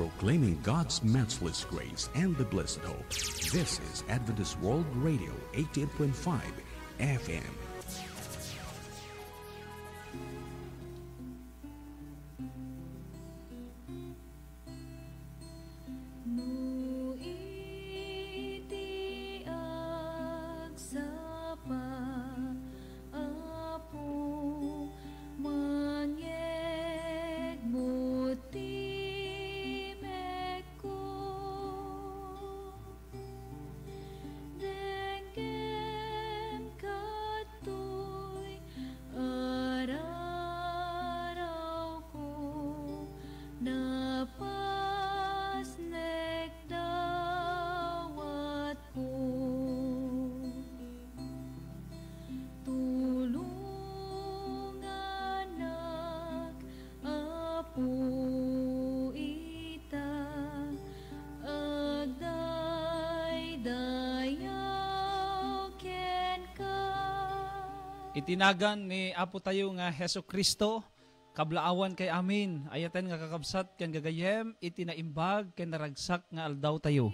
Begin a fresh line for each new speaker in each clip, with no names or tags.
proclaiming God's matchless grace and the blessed hope. This is Adventist World Radio 88.5 FM. Itinagan ni Apo tayo nga Heso Kristo, kablaawan kay amin. Ayatan nga kakabsat kan gagayem, itinaimbag kan naragsak nga aldaw tayo.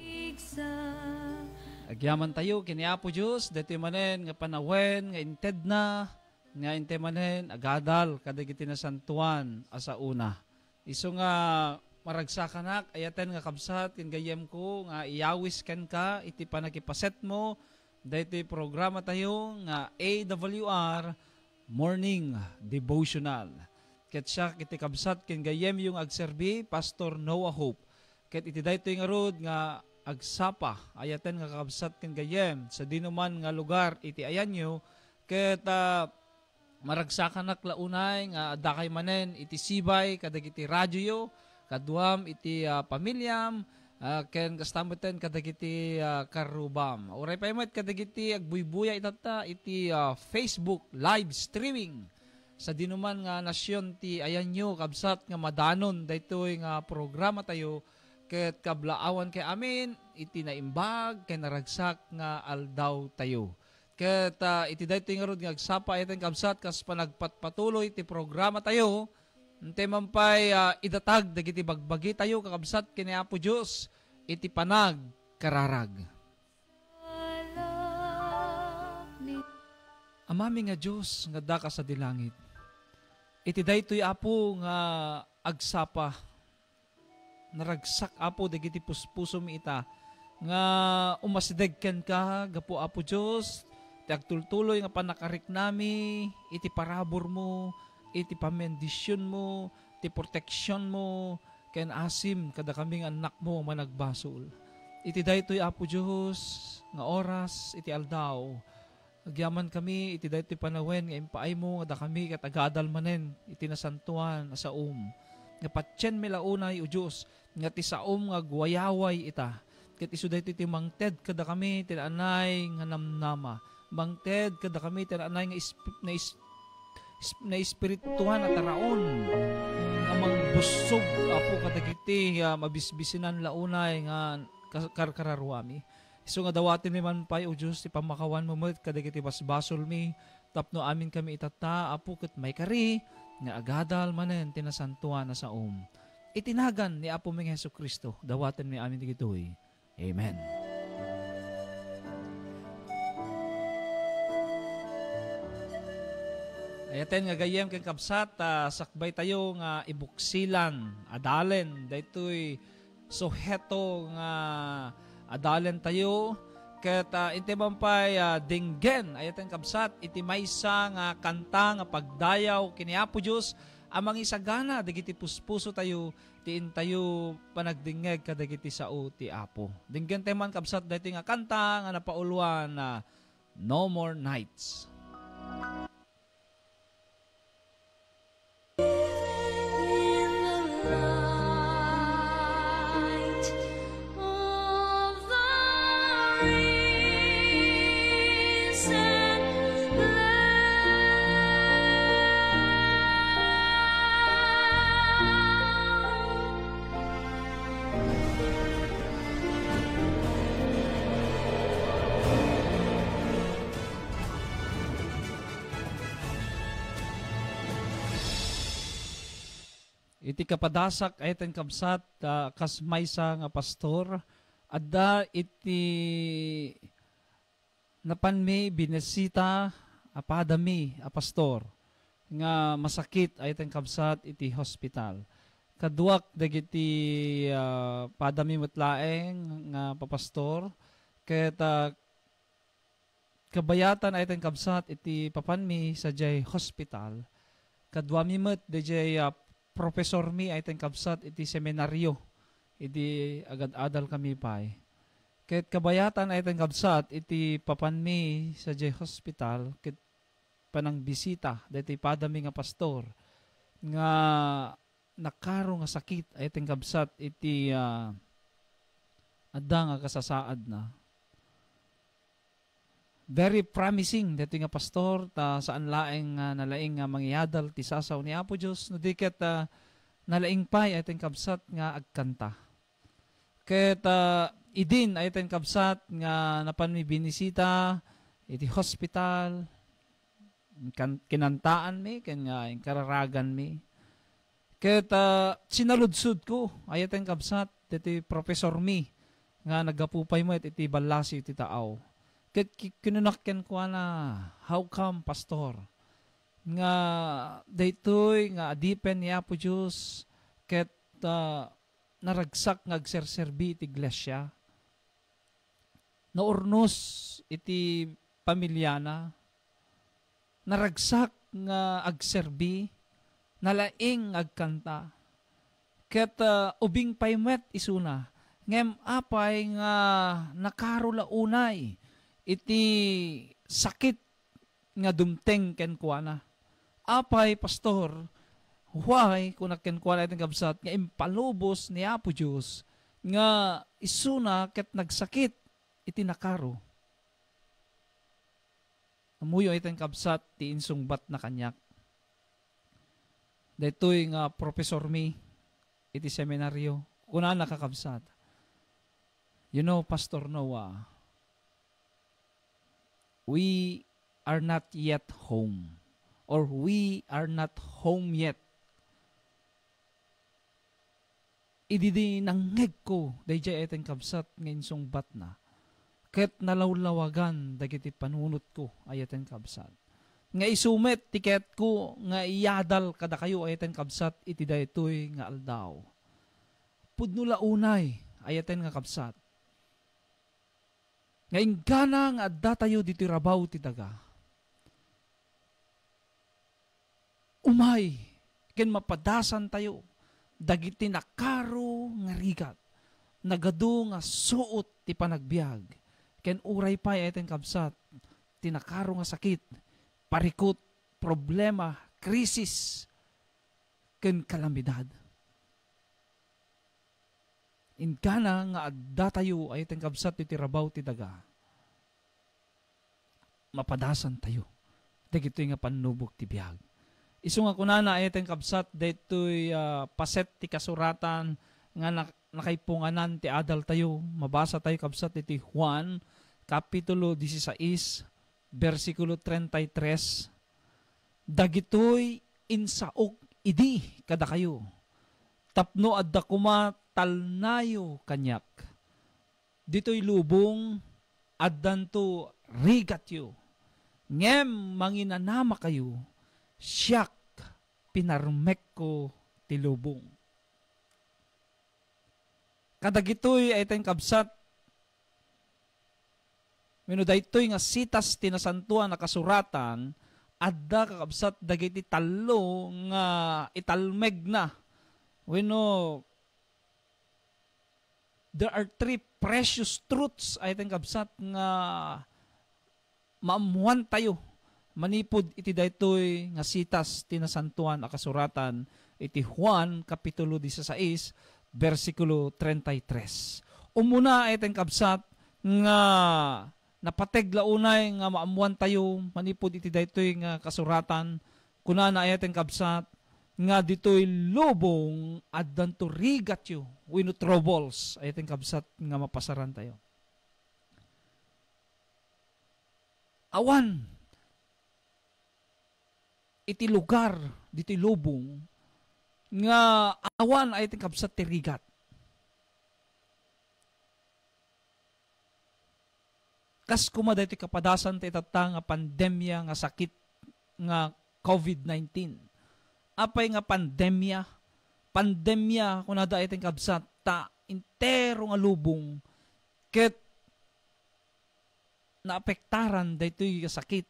Agyaman tayo, kini Apo Diyos, dati manen nga panawen, nga inted na, nga inte manen, agadal, kadag santuan asa una. Iso nga maragsakanak, ayaten nga kabsat, kan gayem ko, nga iyawis kan ka, iti panakipaset mo, dito programa tayo ng AWR Morning Devotional. Ket siya kiti kabsat ken gayem yung agserbi Pastor Noah Hope. Ket iti daytoy nga rod nga agsapa ayaten nga kabsat ken gayem sa dinuman nga lugar iti ayan nyo ket uh, maragsakan launay nga adakay manen iti sibay kadag iti radyo kaduam iti uh, pamilyam Uh, ken kastamutan kadagiti uh, karubam. Uray pa imat kadagiti agbuybuya itata iti uh, Facebook live streaming sa dinuman nga nasyon ti ayan nyo kabsat nga madanon daytoy nga programa tayo ket kablaawan kay amin iti naimbag kay naragsak nga aldaw tayo. Ket uh, iti daytoy nga rod nga agsapa iten kabsat kas panagpatpatuloy ti programa tayo Nte mampay uh, idatag dagiti bagbagi tayo kakabsat kini Apo Dios iti panag kararag. Amami nga Diyos nga daka sa dilangit. Iti daytoy apo nga agsapa naragsak apo dagiti puspuso mi ita nga umasidegken ka gapo apo Dios ti agtultuloy nga panakarik nami iti parabor mo iti pamendisyon mo ti proteksyon mo Ken asim kada kaming anak mo managbasol. Iti daytoy Apo Dios nga oras iti aldaw. Agyaman kami iti daytoy panawen nga impaay mo kada kami ket agadal manen iti nasantuan sa um. Nga patyen milaunay o Dios nga ti saom nga guwayaway ita. Ket isu daytoy ti mangted kada kami ti anay nga namnama. Mangted kada kami ti anay nga isp- na, is- na espirituhan at araon amang busog apo kadagiti uh, ah, mabisbisinan launay nga karkararwami. So nga dawatin mi man pay o Diyos ti pamakawan mo mo kadagiti basbasol mi tapno amin kami itata apo ket may kari nga agadal manen tinasantuan na sa om. Itinagan ni Apo ming Heso Kristo. Dawatin mi amin digitoy. Amen. Ayaten nga gayem kang kabsat, uh, sakbay tayo nga ibuksilan, adalen, daytoy suheto nga adalen tayo, ket uh, iti mampay uh, dinggen, ayaten kabsat, iti maysa nga kanta nga pagdayaw, Apo Dios amang isagana, dagiti puspuso tayo, tiin tayo panagdingeg kadagiti sao ti apo. Dinggen tayo man kabsat, daytoy nga kanta nga napauluan na uh, No More Nights. iti kapadasak ayatan kamsat uh, kasmaysa nga pastor adda iti napanmi binesita apadami a pastor nga masakit ayatan kamsat iti hospital kaduak dagiti uh, padami mutlaeng nga papastor ket uh, ah, kabayatan ayatan kamsat iti papanmi sa jay hospital kaduami met dayjay uh, professor mi ay ten kabsat iti seminaryo iti agad-adal kami pa eh. Ket kabayatan ay ten kabsat iti papan mi sa J hospital ket panang bisita dati padami nga pastor nga nakaro nga sakit ay ten kabsat iti uh, adda nga kasasaad na very promising dito nga pastor ta saan laeng uh, ah, nalaing nga uh, mangyadal ti sasaw ni Apo Dios no diket uh, ah, nalaing pay ayten kabsat nga agkanta. Ket uh, idin ayten kabsat nga napanmibinisita iti hospital kan, kinantaan mi ken nga kararagan mi. Ket uh, sinaludsud ko ayten kabsat ti professor mi nga nagapupay mo iti balasi iti taaw Ket kinunakken ko na, how come, pastor? Nga, daytoy, nga adipen niya po Diyos, ket uh, naragsak nga agserserbi iti iglesia. Naurnos iti pamilyana, naragsak nga agserbi, nalaing agkanta. Ket uh, ubing paymet isuna, ngem apay nga nakarulaunay, iti sakit nga dumteng ken kuana. Apay pastor, why kun ken kuana itong kabsat nga impalubos ni Apo Dios nga isuna ket nagsakit iti nakaro. Amuyo itong kabsat ti insungbat na kanyak. Daytoy nga professor mi iti seminaryo kuna nakakabsat. You know Pastor Noah, we are not yet home or we are not home yet. Ididi nanggeg ko, dayjay eten kabsat ngayon song bat na. Ket nalawlawagan dagiti panunot ko ayaten kabsat. Nga isumet tiket ko nga iyadal kada kayo ayaten kabsat iti daytoy nga aldaw. Pudno unay ayaten nga kabsat ngayon ganang at datayo dito rabaw ti daga. Umay, ken mapadasan tayo, dagiti nakaro nga rigat, nagado nga suot ti panagbiag, ken uray pa iten kabsat, tinakaro nga sakit, parikot, problema, krisis, ken kalamidad in kana nga adda tayo ay tengkabsat ti rabaw ti daga. Mapadasan tayo. Dagitoy nga panubog ti biyag. Isu nga kunana ay tengkabsat daytoy uh, paset ti kasuratan nga nak nakaipunganan ti adal tayo. Mabasa tayo kabsat iti Juan, Kapitulo 16, versikulo 33. Dagitoy insaok idi kada kayo. Tapno adda kumat talnayo kanyak. Dito'y lubong, addanto rigatyo. Ngem manginanama kayo, siyak pinarmek ko tilubong. Kadagitoy ay tayong kabsat, Minuda ito'y nga sitas tinasantuan na kasuratan, adda kakabsat dagiti talo nga italmeg na. Wino, there are three precious truths I think absat nga maamuan tayo manipod iti daytoy nga sitas tinasantuan a kasuratan iti Juan kapitulo 16 bersikulo 33. Umuna ay tayong kabsat nga napateg launay nga maamuan tayo manipod iti daytoy nga kasuratan kuna na ay tayong kabsat nga ditoy lubong adanto to rigat you wino troubles I think absat nga mapasaran tayo awan iti lugar ditoy lubong nga awan I think absat ti rigat kas kuma dito kapadasan ti tatta nga pandemya nga sakit nga COVID-19 apay nga pandemya. Pandemya, kunada iteng kabsat, ta, intero nga lubong, ket naapektaran daytoy sakit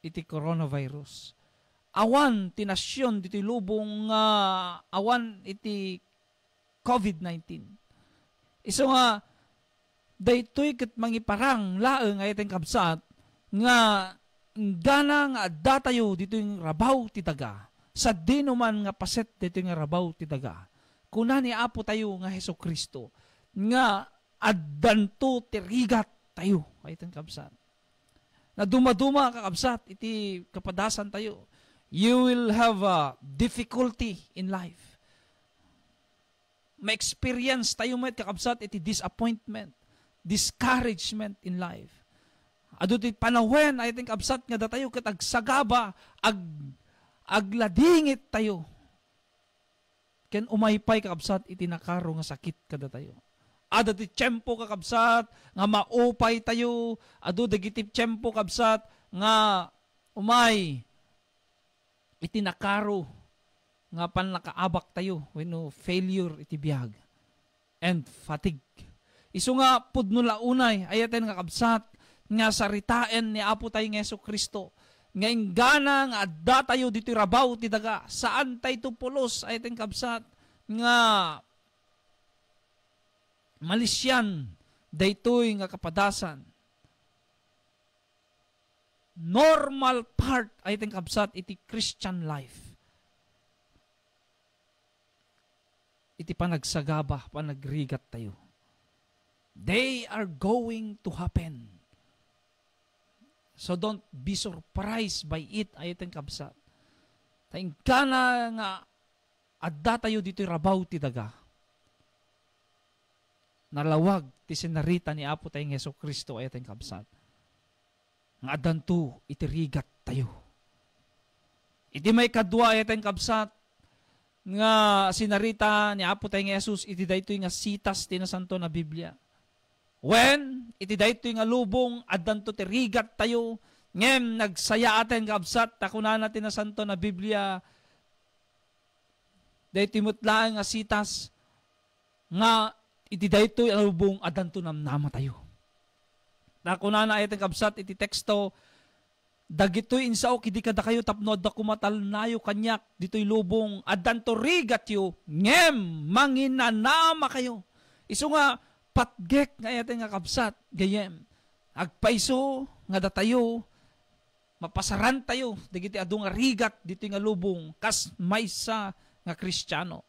iti coronavirus. Awan ti nasyon ditoy lubong nga uh, awan iti COVID-19. Iso nga daytoy ket mangiparang laeng nga iteng kabsat nga gana nga datayo ditoy rabaw ti daga sa dinuman nga paset dito nga rabaw ti daga. Kuna ni Apo tayo nga Heso Kristo nga addanto tirigat tayo. Kaitan kabsat. Na dumaduma kakabsat iti kapadasan tayo. You will have a difficulty in life. Ma-experience tayo met kakabsat iti disappointment, discouragement in life. Ado ti panawen, I think absat nga da tayo ket agsagaba ag agladingit tayo. Ken umaypay kakabsat iti nakaro nga sakit kada tayo. Ada ti tiyempo kakabsat nga maupay tayo. Adu dagiti tiyempo kakabsat nga umay iti nakaro nga panlakaabak tayo wenno failure iti biag and fatigue. Isu nga pudno launay ayaten kakabsat nga saritaen ni Apo tayo nga Yeso Kristo ngayon ganang at datayo dito rabaw ti daga. Saan tayo tupulos ay ting kabsat nga malisyan daytoy nga kapadasan. Normal part ay ting kabsat iti Christian life. Iti panagsagaba, panagrigat tayo. They are going to happen So don't be surprised by it, ayat ang kabsat. Taing ka na nga, adda tayo dito'y rabaw ti daga. Nalawag ti sinarita ni Apo tayong Yeso Kristo ayat ang kabsat. Nga adanto itirigat tayo. Iti may kadwa ayat ang kabsat nga sinarita ni Apo tayong Yesus iti daytoy nga sitas ti nasanto na Biblia. When iti daytoy nga lubong addanto ti rigat tayo ngem nagsaya aten kabsat takuna natin na santo na Biblia daytoy mutlaan nga sitas nga iti daytoy nga lubong addanto namnama tayo. Takuna na aten kabsat iti teksto dagitoy insao kidi kada kayo tapno da kumatal nayo kanyak ditoy lubong addanto rigat yo ngem manginanama kayo. Iso nga patgek nga yatin nga kabsat, gayem. Agpaiso, nga datayo, mapasaran tayo, digiti adu nga rigat, dito nga lubong, kas maysa nga kristyano.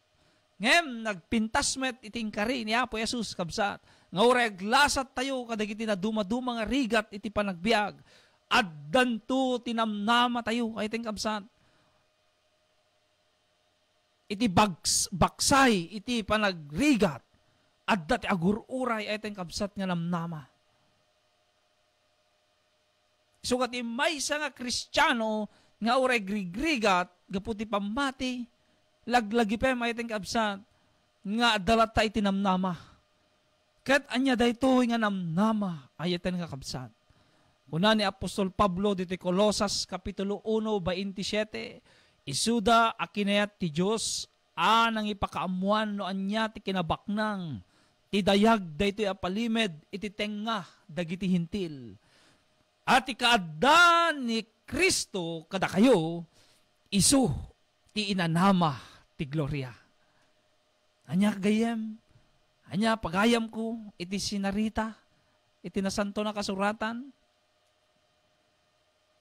Ngem, nagpintas met iting kari ni Apo Jesus kabsat, nga ureg lasat tayo, kadagiti na dumaduma nga rigat, iti panagbiag, at danto tinamnama tayo, kay iting kabsat. Iti bags, baksay, iti panagrigat, at dati agururay ay tayong kabsat nga namnama. So kat may isa nga kristyano nga uray grigrigat gaputi pamati laglagi pa may tayong kabsat nga dalat ta itinamnama. Kat anya daytoy nga namnama ayatan nga kabsat. Una ni Apostol Pablo dito Colosas Kapitulo 1, 27, Isuda akinayat ti Diyos, anang ipakaamuan no anya ti kinabaknang, Tidayag daytoy apalimed iti tengnga dagiti hintil. At ikaadda ni Kristo kada kayo isu ti inanama ti gloria. Anya gayem, anya pagayam ko iti sinarita, iti nasanto na kasuratan.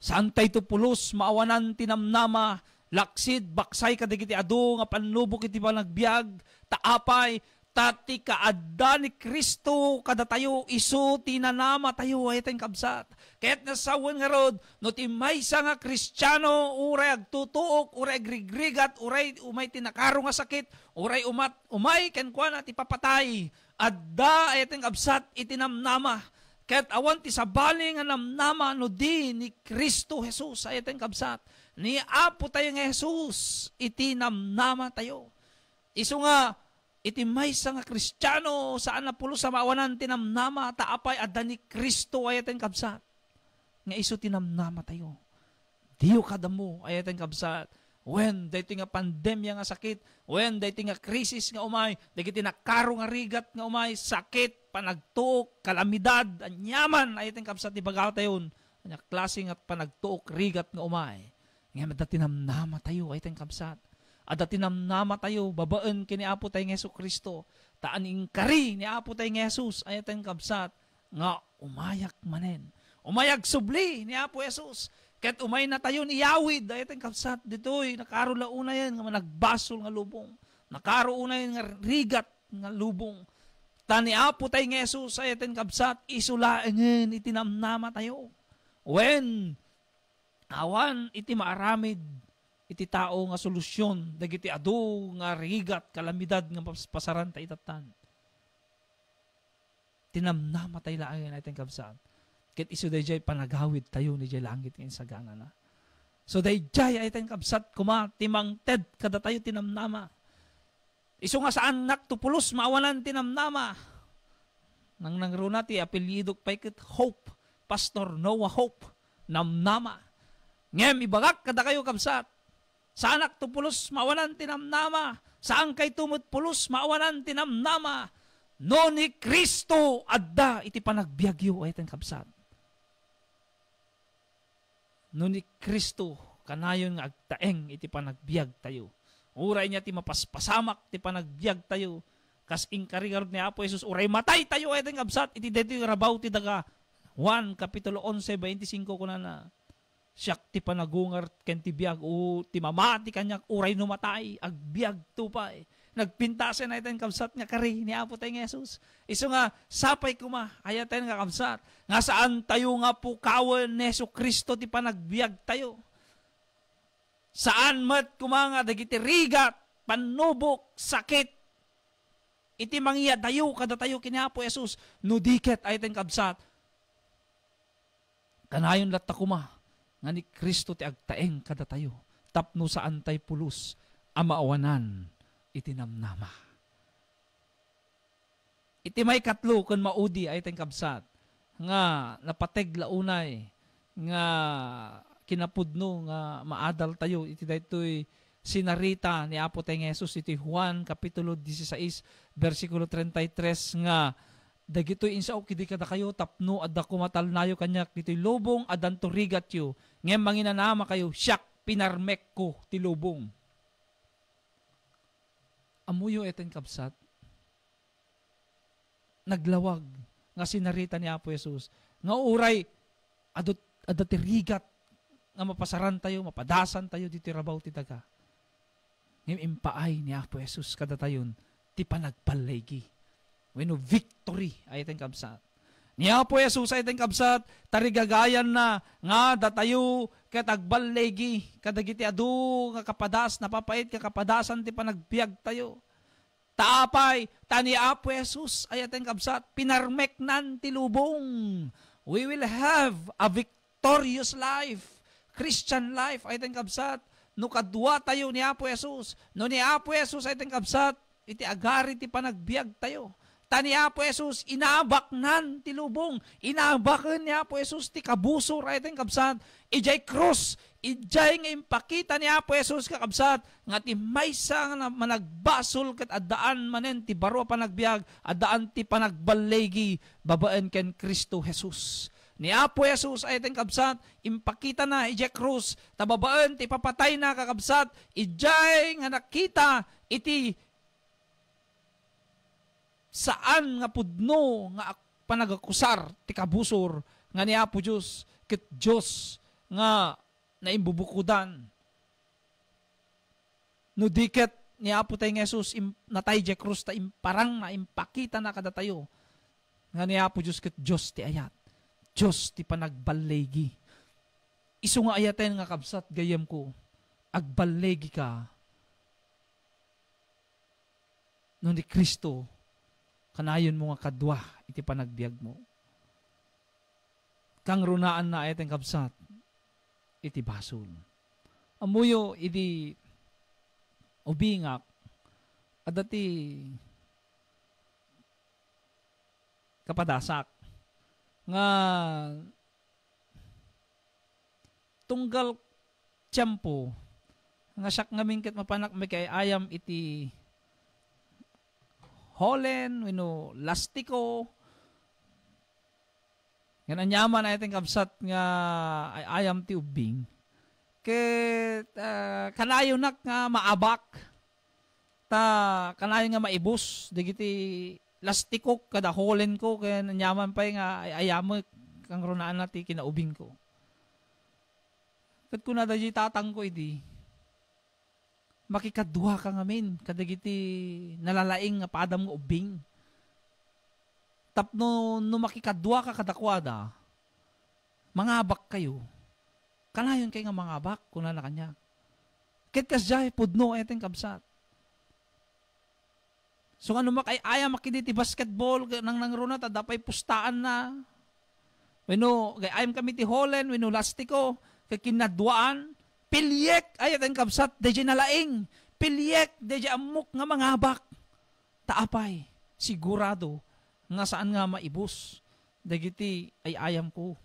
Saan tayo pulos maawanan tinamnama laksid, baksay kadagiti ado, nga panlubok iti balagbiag, taapay, tati kaadda ni Kristo kada tayo isu tinanama tayo ayaten kabsat. Kaya't nasawan nga rod, no timaysa nga Kristiyano, uray agtutuok, uray agrigrigat, uray umay tinakaro nga sakit, uray umat, umay kenkwana ti papatay. Adda ayaten kabsat itinamnama. Kaya't awan ti sabali nga namnama no di ni Kristo Jesus ayaten kabsat. Ni apo tayo nga Jesus itinamnama tayo. Iso nga, iti maysa nga Kristiyano saan na pulo sa maawanan tinamnama taapay adda ni Kristo ayaten kabsat. Nga isu tinamnama tayo. Diyo kadamo ayaten kabsat. When dayto nga pandemya nga sakit, when dayto nga krisis nga umay, dagiti nakaro nga rigat nga umay, sakit, panagtuok, kalamidad, anyaman ayaten kabsat ni bagaw tayon. Anya klaseng at panagtuok rigat nga umay. Nga madatinamnama tayo ayaten kabsat Ada tinamnama tayo, babaan kini Apo tayo ng Yesu Kristo. ing kari ni Apo tayo ng Yesus, ayatan kabsat, nga umayak manen. Umayag subli ni Apo Yesus. Ket umay na tayo ni Yawid, ayatan kapsat ditoy, nakaro launa yan, nga nagbasol nga lubong. Nakaro una yan nga rigat nga lubong. Tani Apo tayo ng Yesus, ayatan kapsat, isulaingin, itinamnama tayo. When awan iti maaramid iti tao nga solusyon dagiti adu nga rigat kalamidad nga pasaran ta itatan tinamnama tayo lang ang natin kabsaan ket isu dayjay panagawid tayo ni jay langit ngayon sa gana na so dayjay ay tayong kabsat kuma timang ted kada tayo tinamnama isu nga sa anak tupulos maawalan tinamnama nang nangruna ti apelyidok pa ikit hope pastor Noah hope namnama ngem ibagak kada kayo kabsat sa anak to pulos mawalan tinamnama. Saan kay tumut pulos mawalan tinamnama. No ni Kristo adda iti panagbiagyo ay ten kapsat. No ni Kristo kanayon nga agtaeng iti panagbiag tayo. Uray niya ti mapaspasamak ti panagbiag tayo. Kas inkarigarod ni Apo Jesus, uray matay tayo ay ten kapsat iti deti rabaw ti daga. 1 Kapitulo 11, 25 ko na siyak ti panagungar ken ti biag o ti mamati kanyak uray numatay agbiag tupay. Nagpintasin na iten kamsat nga kari ni Apo tayong Yesus. Iso nga sapay kuma ayaten tayo nga kamsat. Nga saan tayo nga pukawan ni Yesu Kristo ti panagbiag tayo. Saan mat kuma nga dagiti rigat, panubok, sakit, iti mangya dayo kada tayo kinapo Jesus no diket ay ten kabsat kanayon lat kuma nga ni Kristo ti agtaeng kada tayo, tapno sa antay pulos, amaawanan, itinamnama. Iti may katlo kun maudi ay tayong kabsat, nga napateg launay, nga kinapudno, nga maadal tayo, iti daytoy sinarita ni Apo tayong Yesus, iti Juan, Kapitulo 16, versikulo 33, nga dagitoy insaw kidi kada kayo tapno adda kumatalnayo kanyak ditoy lubong adan turigat yo ngem manginanama kayo syak pinarmek ko ti lubong amuyo eten kapsat naglawag nga sinarita ni Apo Jesus nga uray adot adda tirigat nga mapasaran tayo mapadasan tayo ditoy rabaw ti daga ngem impaay ni Apo Jesus kada tayon ti panagpalaygi We When victory, ay itang kabsat. Niya po Jesus ay itang kabsat, tarigagayan na, nga datayo, katagbal legi, kadagiti adu, nga kapadas. napapait, kakapadasan, ti panagbiag tayo. Taapay, tani apo Jesus, ay itang kabsat, pinarmek nan ti lubong. We will have a victorious life. Christian life ay itang kabsat. No kadwa tayo ni Apo Jesus. No ni Apo Jesus ay itang kabsat. Iti agari ti panagbiag tayo. Tani Apo Jesus, inaabaknan ti lubong. Inaabakan ni Apo Jesus ti kabuso rayten kabsat. Ijay krus. Ijay nga impakita ni Apo Jesus kakabsat. Nga ti maysa nga managbasol kat adaan manen ti baro panagbiag. Adaan ti panagbalegi. babaen ken Kristo Jesus ni Apo Jesus ay ten kabsat impakita na ijay krus tababaan ti papatay na kakabsat ijay nga nakita iti saan nga pudno nga panagakusar ti kabusor nga niya po Diyos kit Diyos nga naimbubukudan no diket ni Apo tay Jesus im, natay je krus ta imparang na impakita na kada tayo nga ni Apo Dios ket Dios ti ayat Dios ti panagballegi isu nga ayaten nga kabsat gayem ko agballegi ka no ni Kristo kanayon mo nga kadwa iti panagbiag mo. Kang runaan na ayat kabsat, iti basol. Amuyo iti ubingak at dati kapadasak nga tunggal tiyempo nga siyak nga mingkit mapanak may ayam iti Holen, wino Lastiko. Nga nanyaman ay ting kabsat nga I, I am ti ubing. Kay uh, kanayo nak nga maabak ta kanayo nga maibus digiti lastiko kada holen ko kay nanyaman pa nga ay ayamo kang runaan nati kinaubing ko. Kat kunada da tatang ko idi makikadwa ka ngamin kadagiti nalalaing nga paadam nga ubing tapno no makikadwa ka kadakwada mga abak kayo kanayon kay nga abak kuna na kanya ket kasjay pudno eteng eh, kabsat So ano makay aya makiditi basketball nang nangruna ta dapay pustaan na. Weno gay ayam kami ti Holland weno lastiko kay kinadwaan Pilyek, ayat ang kapsat, deji nalaing. Pilyek, deji amok nga mga habak. Taapay, sigurado, nga saan nga maibus. Dagiti ay ayam ko.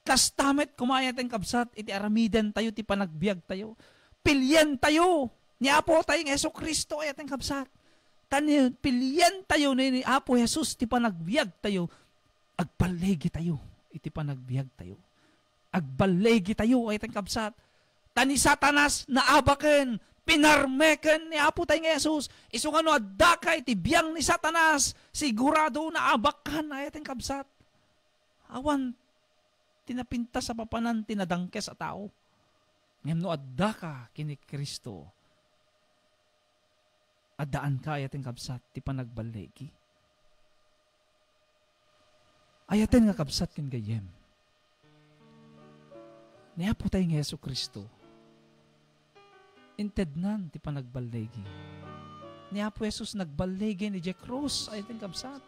Tas tamet kumayat ang kapsat, iti aramidan tayo, ti panagbiag tayo. Pilyen tayo, ni Apo tayong Yeso Kristo, ayat ang kapsat. Tanyo, pilyen tayo ni Apo Jesus, ti panagbiag tayo. Agpalegi tayo, iti panagbiag tayo agbalay gitayo ay tang kabsat. Tani satanas na abaken pinarmeken ni Apo tay nga Jesus. Isu nga no adakay ti biyang ni satanas sigurado na abakan ay tang kabsat. Awan tinapinta sa papanan tinadangkes sa tao. ngem no adda ka kini Kristo. Adaan ka ayatin kabsat ti panagballegi Ayaten nga kabsat kin gayem Niaputay nga Yesu Kristo. Intednan ti panagbalegi. Niapo Jesus nagbalegi ni Jack Cruz. I think I'm sad.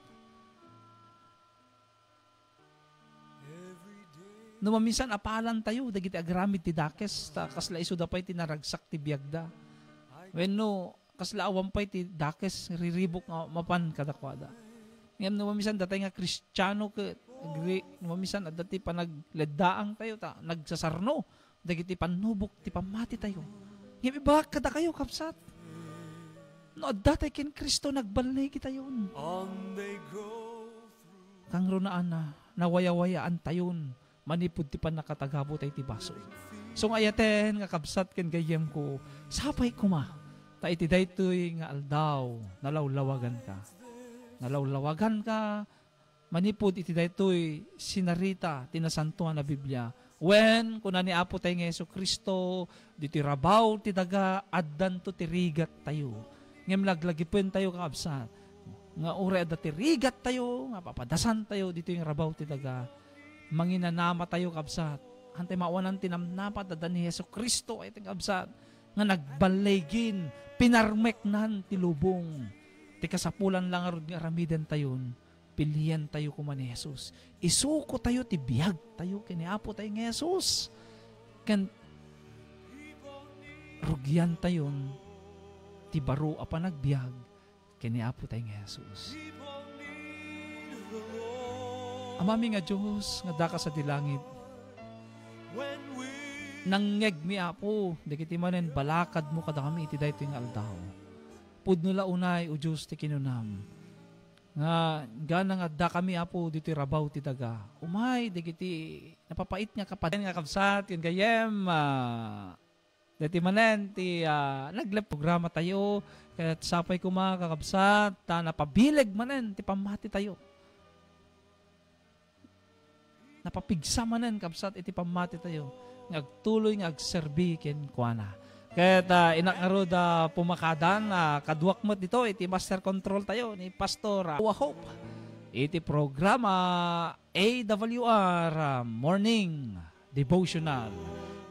No maminsan apalan tayo dagiti agramit ti dakes ta kasla isu da pay tinaragsak ti biagda. Wenno kasla awam pay ti dakes riribok nga mapan kadakwada. Ngem no maminsan datay nga Kristiyano ket agri mamisan at dati pa nagledaang tayo ta nagsasarno dagiti panubok ti pamati tayo himibak kada kayo kapsat no at dati ken Kristo nagbalay kita yon kang runaan na nawayawayaan tayon manipod ti pan nakatagabo tay ti baso so ngayaten nga kapsat ken gayem ko sapay kuma ta iti daytoy nga aldaw nalawlawagan ka nalawlawagan ka manipud iti daytoy sinarita tinasantuan na Biblia. When kuna ni Apo tayo ng Yesu Kristo, diti rabaw ti daga addanto ti rigat tayo. Ngem laglagipen tayo kaabsat. Nga ure adda ti rigat tayo, nga papadasan tayo dito yung rabaw ti daga. Manginanama tayo kaabsat. Hantay mawanan tinamnapat adda ni Yesu Kristo ay ti kaabsat nga nagbaligin, pinarmeknan ti lubong. Ti kasapulan lang arud nga aramiden tayon pilihan tayo kuma ni Jesus. Isuko tayo ti biyag tayo kiniapo tayo ni Jesus. Kan rugyan tayon ti baro nagbiyag, panagbiag kiniapo tayo ni Jesus. Amami nga Diyos, nga daka sa dilangit. Nangyeg mi apo, dikiti manen balakad mo kadami iti daytoy nga aldaw. Pudno launay o Diyos ti kinunam nga ganang adda kami apo dito rabaw ti daga umay digiti napapait nga kapaden nga kabsat ken gayem uh, ah, dati manen ti uh, ah, naglap programa tayo kaya't sapay kuma kakabsat ta napabilig manen ti pamati tayo napapigsa manen kabsat iti pamati tayo ngagtuloy nga agserbi ken kuana kaya ta ah, inakaro da pumakadan na ah, kaduak ah, mo dito iti master control tayo ni Pastor Wa Iti programa AWR Morning Devotional.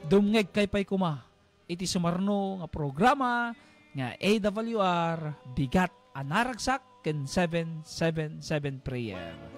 Dumngeg kay pay kuma. Iti sumarno nga programa nga AWR Bigat Anaragsak ken 777 Prayer.